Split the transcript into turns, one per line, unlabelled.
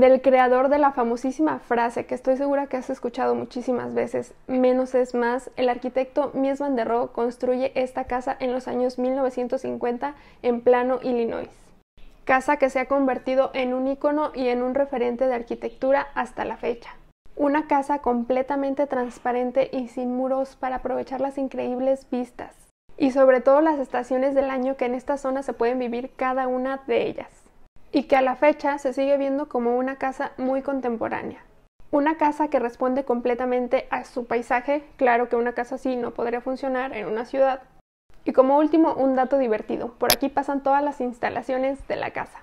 del creador de la famosísima frase que estoy segura que has escuchado muchísimas veces, menos es más, el arquitecto Mies van der Rohe construye esta casa en los años 1950 en Plano, Illinois. Casa que se ha convertido en un ícono y en un referente de arquitectura hasta la fecha. Una casa completamente transparente y sin muros para aprovechar las increíbles vistas y sobre todo las estaciones del año que en esta zona se pueden vivir cada una de ellas y que a la fecha se sigue viendo como una casa muy contemporánea. Una casa que responde completamente a su paisaje, claro que una casa así no podría funcionar en una ciudad. Y como último, un dato divertido, por aquí pasan todas las instalaciones de la casa.